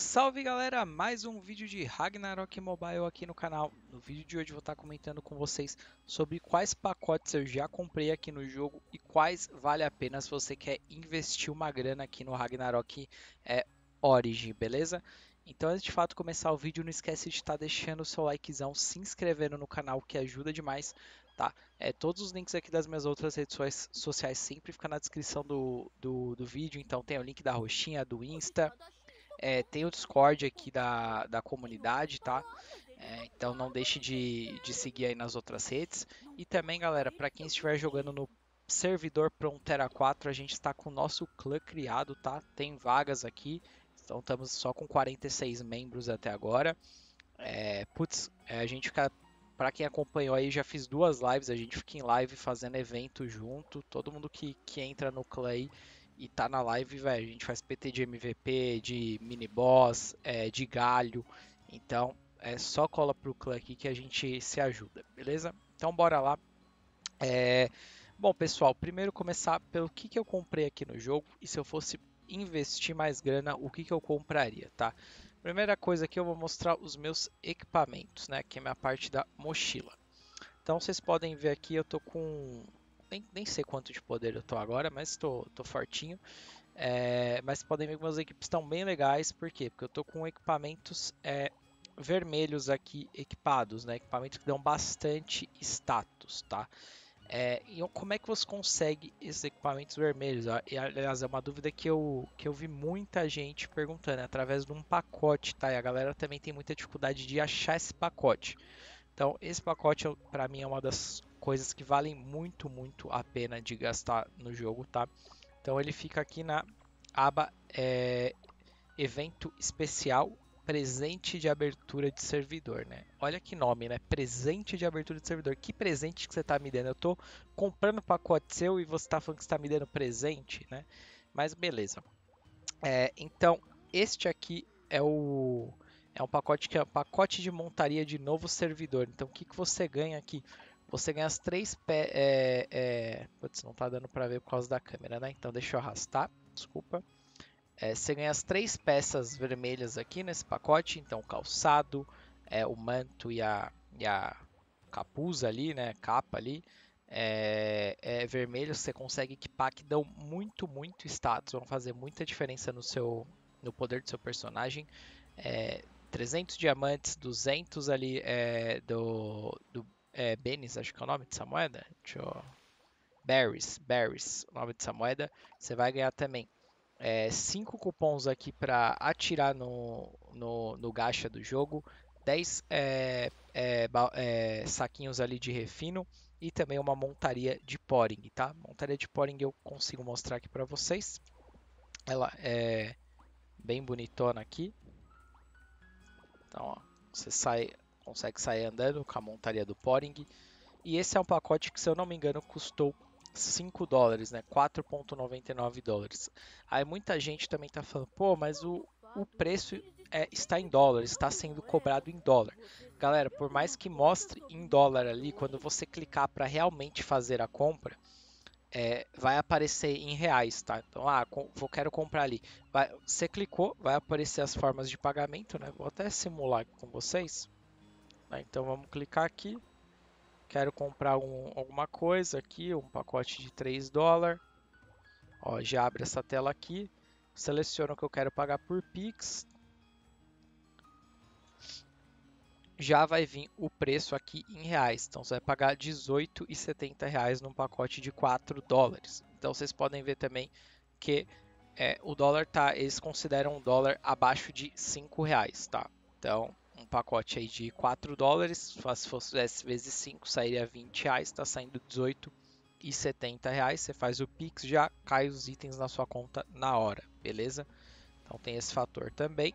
Salve galera, mais um vídeo de Ragnarok Mobile aqui no canal. No vídeo de hoje vou estar comentando com vocês sobre quais pacotes eu já comprei aqui no jogo e quais vale a pena se você quer investir uma grana aqui no Ragnarok é, Origin, beleza? Então antes de fato começar o vídeo, não esquece de estar deixando o seu likezão, se inscrevendo no canal que ajuda demais, tá? É, todos os links aqui das minhas outras redes sociais sempre ficam na descrição do, do, do vídeo, então tem o link da roxinha, do Insta... É, tem o Discord aqui da, da comunidade, tá? É, então não deixe de, de seguir aí nas outras redes. E também, galera, para quem estiver jogando no servidor Prontera 4, a gente está com o nosso clã criado, tá? Tem vagas aqui. Então estamos só com 46 membros até agora. É, putz, é, a gente fica. Pra quem acompanhou aí, já fiz duas lives. A gente fica em live fazendo evento junto. Todo mundo que, que entra no clã aí e tá na live, velho. A gente faz PT de MVP, de mini boss, é, de galho. Então é só cola pro clã aqui que a gente se ajuda, beleza? Então bora lá. É... Bom, pessoal, primeiro começar pelo que, que eu comprei aqui no jogo e se eu fosse investir mais grana, o que, que eu compraria, tá? Primeira coisa aqui eu vou mostrar os meus equipamentos, né? que é a minha parte da mochila. Então vocês podem ver aqui, eu tô com nem, nem sei quanto de poder eu tô agora, mas tô, tô fortinho. É, mas podem ver que meus equipes estão bem legais, por quê? Porque eu tô com equipamentos é, vermelhos aqui equipados, né? Equipamentos que dão bastante status, tá? É, e como é que você consegue esses equipamentos vermelhos? Ah, e, aliás, é uma dúvida que eu, que eu vi muita gente perguntando, é através de um pacote, tá? E a galera também tem muita dificuldade de achar esse pacote. Então, esse pacote, para mim, é uma das coisas que valem muito, muito a pena de gastar no jogo, tá? Então ele fica aqui na aba é, evento especial presente de abertura de servidor, né? Olha que nome, né? Presente de abertura de servidor. Que presente que você está me dando? Eu estou comprando pacote seu e você está falando que está me dando presente, né? Mas beleza. É, então este aqui é o é um pacote que é um pacote de montaria de novo servidor. Então o que, que você ganha aqui? Você ganha as três pe É, é... Putz, não tá dando pra ver por causa da câmera, né? Então deixa eu arrastar. Desculpa. É, você ganha as três peças vermelhas aqui nesse pacote. Então, o calçado, é, o manto e a, e a capuz ali, né? Capa ali. É, é, vermelho, você consegue equipar que dão muito, muito status. Vão fazer muita diferença no seu no poder do seu personagem. É, 300 diamantes, 200 ali é, do, do, é, Benis, acho que é o nome dessa moeda. Deixa eu... Berries, Berries, o nome dessa moeda. Você vai ganhar também é, cinco cupons aqui para atirar no, no, no gacha do jogo. 10 é, é, é, saquinhos ali de refino e também uma montaria de poring, tá? Montaria de poring eu consigo mostrar aqui para vocês. Ela é bem bonitona aqui. Então, ó, você sai consegue sair andando com a montaria do Poring. E esse é um pacote que, se eu não me engano, custou 5 dólares, né? 4,99 dólares. Aí muita gente também está falando, pô, mas o, o preço é, está em dólar, está sendo cobrado em dólar. Galera, por mais que mostre em dólar ali, quando você clicar para realmente fazer a compra, é, vai aparecer em reais, tá? Então, ah, vou, quero comprar ali. Vai, você clicou, vai aparecer as formas de pagamento, né? Vou até simular com vocês. Né? Então vamos clicar aqui. Quero comprar um, alguma coisa aqui, um pacote de 3 dólares. Ó, já abre essa tela aqui. Seleciono o que eu quero pagar por Pix. Já vai vir o preço aqui em reais. Então você vai pagar R$18,70 num pacote de 4 dólares. Então vocês podem ver também que é, o dólar tá, eles consideram o dólar abaixo de 5 reais, tá? Então um pacote aí de 4 dólares, se fosse é, S vezes 5, sairia 20 reais, está saindo 18 e 70 reais. Você faz o Pix, já cai os itens na sua conta na hora, beleza? Então tem esse fator também.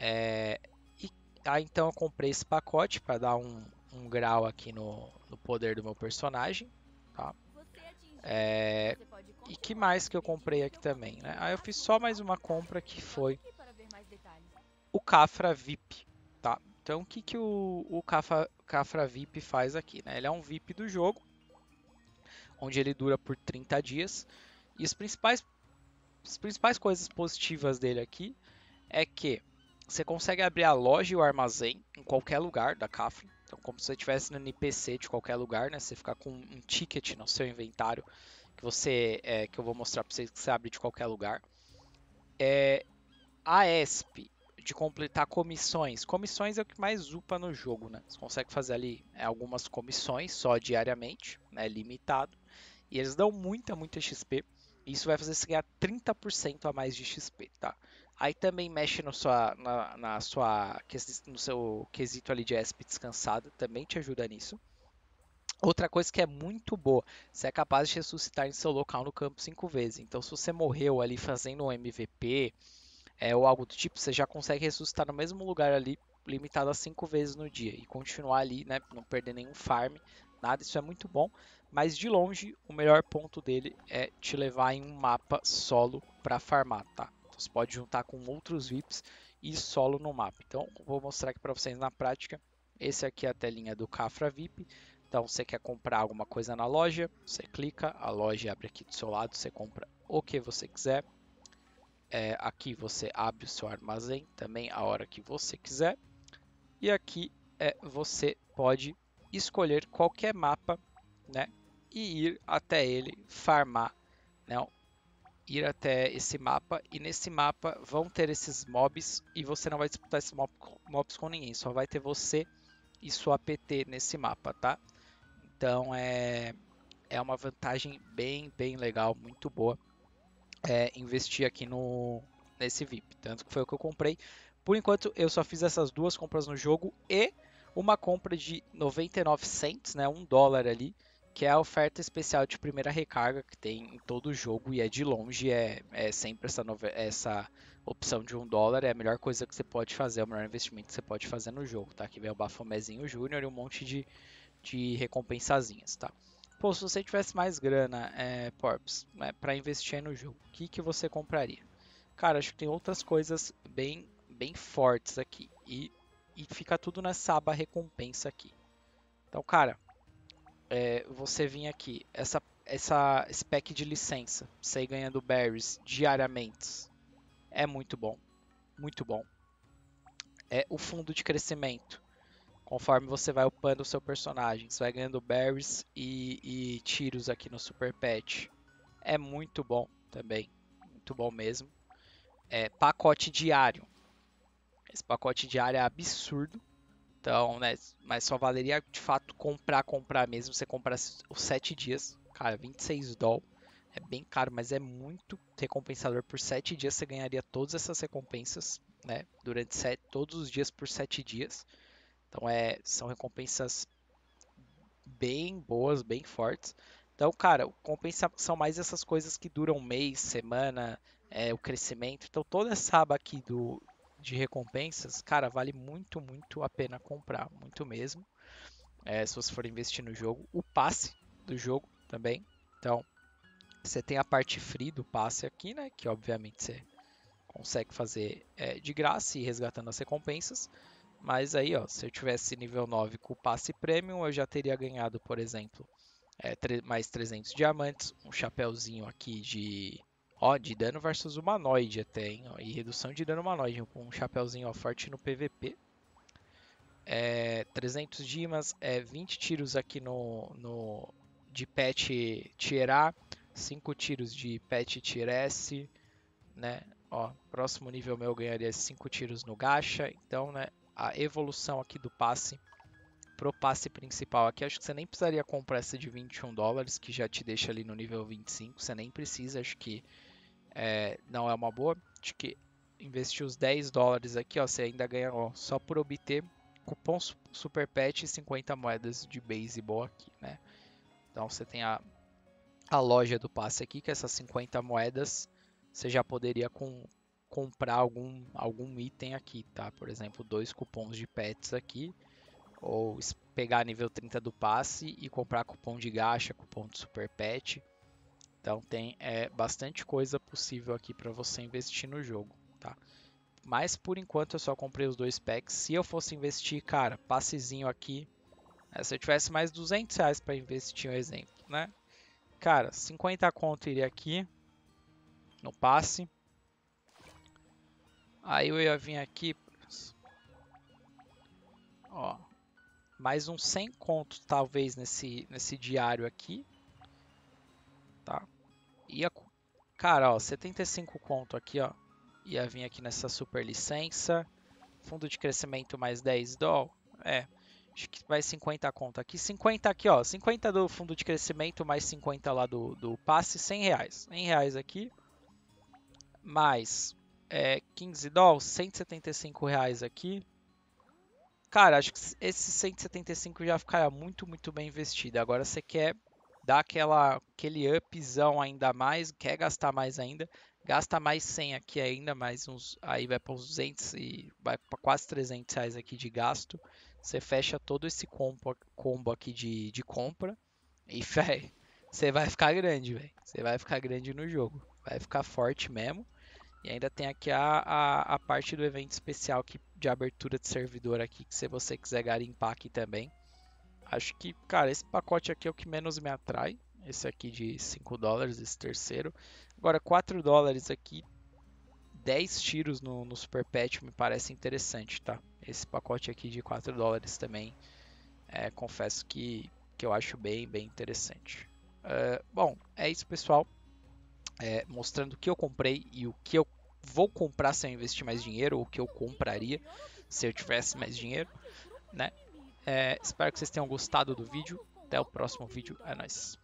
É, e aí ah, então eu comprei esse pacote para dar um, um, grau aqui no, no, poder do meu personagem, tá? É, e que mais que eu comprei aqui também, né? Aí ah, eu fiz só mais uma compra que foi o Cafra VIP, Tá, então o que, que o, o Cafra, Cafra VIP faz aqui? Né? Ele é um VIP do jogo, onde ele dura por 30 dias. E os principais, as principais coisas positivas dele aqui é que você consegue abrir a loja e o armazém em qualquer lugar da Cafra. Então, como se você estivesse no NPC de qualquer lugar, né? Você ficar com um ticket no seu inventário que você é, que eu vou mostrar para vocês que você abre de qualquer lugar. É, a ESP de completar comissões. Comissões é o que mais upa no jogo, né? Você consegue fazer ali é, algumas comissões só diariamente, né? Limitado. E eles dão muita, muita XP. Isso vai fazer você ganhar 30% a mais de XP, tá? Aí também mexe no sua, na, na sua, no seu quesito ali de ESP descansado, também te ajuda nisso. Outra coisa que é muito boa, você é capaz de ressuscitar em seu local no campo cinco vezes. Então, se você morreu ali fazendo um MVP, é, ou algo do tipo, você já consegue ressuscitar no mesmo lugar ali, limitado a 5 vezes no dia, e continuar ali, né, não perder nenhum farm, nada, isso é muito bom, mas de longe o melhor ponto dele é te levar em um mapa solo para farmar, tá? Então, você pode juntar com outros VIPs e solo no mapa. Então, vou mostrar aqui para vocês na prática. Esse aqui é a telinha do Cafra VIP. Então, você quer comprar alguma coisa na loja, você clica, a loja abre aqui do seu lado, você compra o que você quiser. É, aqui você abre o seu armazém também a hora que você quiser. E aqui é, você pode escolher qualquer mapa né, e ir até ele farmar. Né, ir até esse mapa e nesse mapa vão ter esses mobs e você não vai disputar esses mob, mobs com ninguém. Só vai ter você e sua PT nesse mapa, tá? Então é, é uma vantagem bem, bem legal, muito boa é, investir aqui no nesse VIP. Tanto que foi o que eu comprei. Por enquanto, eu só fiz essas duas compras no jogo e uma compra de 99 cents, né, um dólar ali, que é a oferta especial de primeira recarga que tem em todo o jogo e é de longe, é, é sempre essa, essa opção de um dólar, é a melhor coisa que você pode fazer, é o melhor investimento que você pode fazer no jogo, tá? Aqui vem o Bafomezinho Júnior e um monte de, de recompensazinhas, tá? Pô, se você tivesse mais grana, é, Porps, né, para investir no jogo, o que, que você compraria? Cara, acho que tem outras coisas bem, bem fortes aqui. E, e fica tudo nessa aba recompensa aqui. Então, cara, é, você vem aqui, essa, essa, esse pack de licença, você ganhando berries diariamente, é muito bom. Muito bom. É, o fundo de crescimento conforme você vai upando o seu personagem. Você vai ganhando berries e, e tiros aqui no Super Pet. É muito bom também. Muito bom mesmo. É, pacote diário. Esse pacote diário é absurdo. Então, né? Mas só valeria de fato comprar, comprar mesmo. Você comprar os 7 dias. Cara, 26 dólares. É bem caro, mas é muito recompensador. Por 7 dias você ganharia todas essas recompensas, né? Durante sete, todos os dias por 7 dias. Então é, são recompensas bem boas, bem fortes. Então, cara, compensa são mais essas coisas que duram mês, semana, é, o crescimento. Então, toda essa aba aqui do, de recompensas, cara, vale muito, muito a pena comprar, muito mesmo. É, se você for investir no jogo, o passe do jogo também. Então, você tem a parte free do passe aqui, né? Que obviamente você consegue fazer é, de graça e resgatando as recompensas. Mas aí, ó, se eu tivesse nível 9 com o passe premium, eu já teria ganhado, por exemplo, é, mais 300 diamantes, um chapéuzinho aqui de... Ó, de dano versus humanoide até, hein? e redução de dano humanoide, com um chapéuzinho ó, forte no PVP. É, 300 dimas, é, 20 tiros aqui no, no de pet tier A, 5 tiros de pet tier S, né? Ó, próximo nível meu eu ganharia 5 tiros no gacha, então, né, a evolução aqui do passe pro passe principal aqui, acho que você nem precisaria comprar essa de 21 dólares, que já te deixa ali no nível 25, você nem precisa, acho que é, não é uma boa. Acho que investir os 10 dólares aqui, ó, você ainda ganha ó, só por obter cupom Super Pet e 50 moedas de baseball aqui, né? Então você tem a, a loja do passe aqui, que é essas 50 moedas você já poderia com, comprar algum, algum item aqui, tá? Por exemplo, dois cupons de pets aqui, ou pegar nível 30 do passe e comprar cupom de gacha, cupom de super pet. Então tem é, bastante coisa possível aqui para você investir no jogo, tá? Mas por enquanto eu só comprei os dois packs. Se eu fosse investir, cara, passezinho aqui, né? se eu tivesse mais 200 reais para investir, um exemplo, né? Cara, 50 conto iria aqui no passe. Aí eu ia vir aqui. Ó. Mais uns 100 contos, talvez, nesse, nesse diário aqui. Tá? Ia, cara, ó, 75 conto aqui, ó. Ia vir aqui nessa super licença. Fundo de crescimento mais 10 doll. É. Acho que vai 50 conto aqui. 50 aqui, ó. 50 do fundo de crescimento, mais 50 lá do, do passe, 100 reais. 100 reais aqui. Mais é, 15 dólares, 175 reais aqui. Cara, acho que esse 175 já ficaria muito, muito bem investido. Agora você quer dar aquela, aquele upzão ainda mais, quer gastar mais ainda, gasta mais 100 aqui ainda, mais uns, aí vai para uns 200 e vai para quase 300 reais aqui de gasto. Você fecha todo esse combo, combo aqui de, de compra e, fé, você vai ficar grande, velho. Você vai ficar grande no jogo. Vai ficar forte mesmo. E ainda tem aqui a, a, a, parte do evento especial aqui de abertura de servidor aqui, que se você quiser garimpar aqui também. Acho que, cara, esse pacote aqui é o que menos me atrai. Esse aqui de 5 dólares, esse terceiro. Agora, 4 dólares aqui, 10 tiros no, no Super Pet me parece interessante, tá? Esse pacote aqui de 4 dólares também, é, confesso que, que eu acho bem, bem interessante. Uh, bom, é isso, pessoal é, mostrando o que eu comprei e o que eu vou comprar se eu investir mais dinheiro, ou o que eu compraria se eu tivesse mais dinheiro, né? É, espero que vocês tenham gostado do vídeo. Até o próximo vídeo. É nóis.